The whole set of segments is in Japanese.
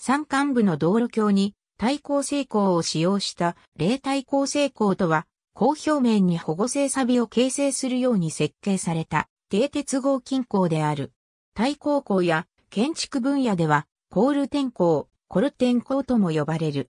山間部の道路橋に対抗成功を使用した霊対抗成功とは、高表面に保護性錆を形成するように設計された低鉄合金工である。対抗工や建築分野では、コール天工、コル天工とも呼ばれる。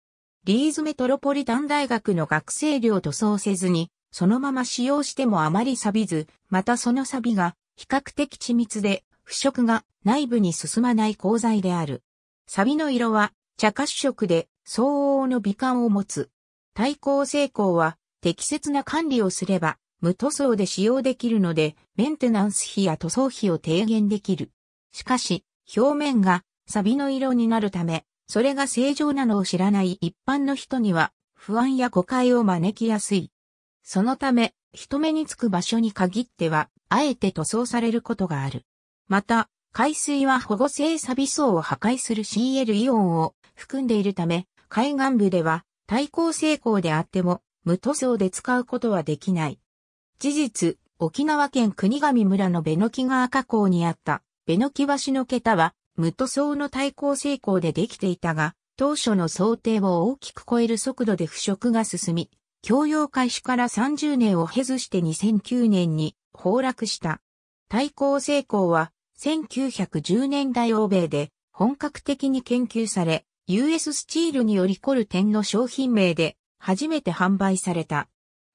リーズメトロポリタン大学の学生寮塗装せずに、そのまま使用してもあまり錆びず、またその錆が比較的緻密で腐食が内部に進まない鋼材である。サビの色は茶褐色で相応の美観を持つ。対抗成功は適切な管理をすれば無塗装で使用できるのでメンテナンス費や塗装費を低減できる。しかし表面がサビの色になるためそれが正常なのを知らない一般の人には不安や誤解を招きやすい。そのため人目につく場所に限ってはあえて塗装されることがある。また、海水は保護性錆層を破壊する CL イオンを含んでいるため、海岸部では対抗成功であっても無塗装で使うことはできない。事実、沖縄県国神村のベノキ川河口にあったベノキ橋の桁は無塗装の対抗成功でできていたが、当初の想定を大きく超える速度で腐食が進み、供用開始から30年を経ずして2009年に崩落した。対抗成功は1910年代欧米で本格的に研究され、US スチールによりコルテンの商品名で初めて販売された。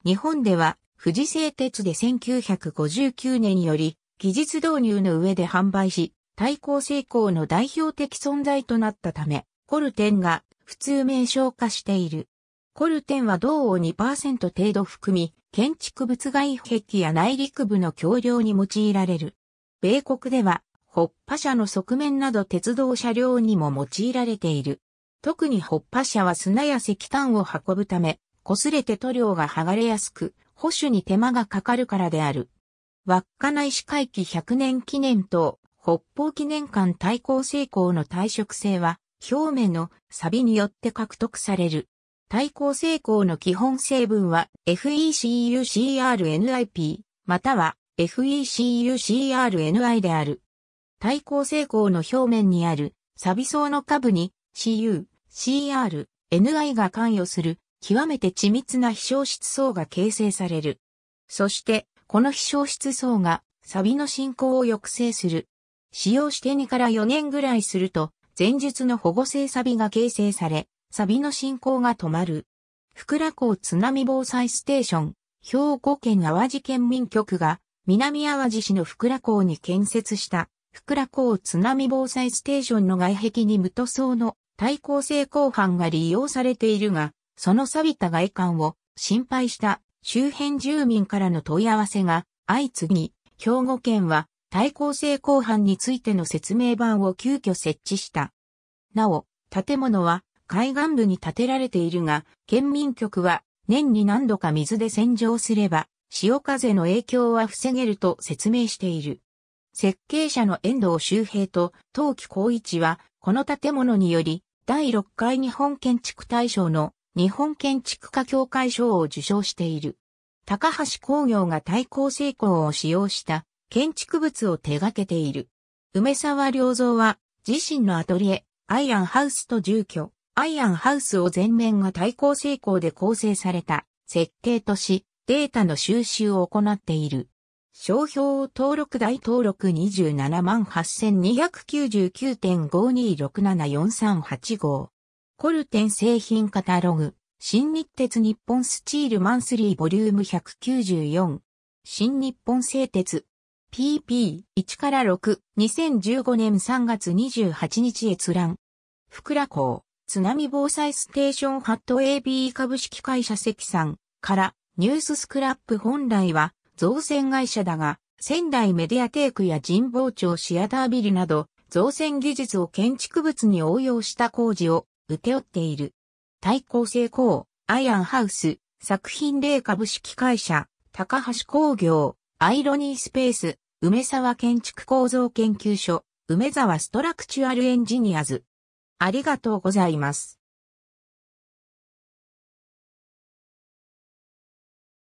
日本では富士製鉄で1959年より技術導入の上で販売し、対抗成功の代表的存在となったため、コルテンが普通名称化している。コルテンは銅を2%程度含み、建築物外壁や内陸部の橋梁に用いられる。米国では、ホッパ車の側面など鉄道車両にも用いられている。特にホッパ車は砂や石炭を運ぶため、擦れて塗料が剥がれやすく、保守に手間がかかるからである。稚内市会期100年記念と北方記念館対抗成功の耐食性は表面の錆によって獲得される。対抗成功の基本成分は FECUCRNIP または FECUCRNI である。対抗成功の表面にある、サビ層の下部に CU、CR、NI が関与する、極めて緻密な飛翔室層が形成される。そして、この飛翔室層が、サビの進行を抑制する。使用して2から4年ぐらいすると、前述の保護性サビが形成され、サビの進行が止まる。福良港津波防災ステーション、兵庫県淡路県民局が南淡路市の福良港に建設した福良港津波防災ステーションの外壁に無塗装の耐候性鋼板が利用されているが、その錆びた外観を心配した周辺住民からの問い合わせが相次ぎ、兵庫県は耐候性鋼板についての説明板を急遽設置した。なお、建物は海岸部に建てられているが、県民局は年に何度か水で洗浄すれば潮風の影響は防げると説明している。設計者の遠藤周平と東木光一は、この建物により、第6回日本建築大賞の日本建築家協会賞を受賞している。高橋工業が対抗成功を使用した建築物を手掛けている。梅沢良造は自身のアトリエ、アイアンハウスと住居、アイアンハウスを全面が対抗成功で構成された設計とし、データの収集を行っている。商標登録代登録278,299.52674385。コルテン製品カタログ。新日鉄日本スチールマンスリーボリューム194。新日本製鉄。PP1 から6。2015年3月28日閲覧。福良港。津波防災ステーションハット AB 株式会社関さんからニューススクラップ本来は造船会社だが、仙台メディアテークや神保町シアタービルなど、造船技術を建築物に応用した工事を請け負っている。対抗成功、アイアンハウス、作品例株式会社、高橋工業、アイロニースペース、梅沢建築構造研究所、梅沢ストラクチュアルエンジニアズ。ありがとうございます。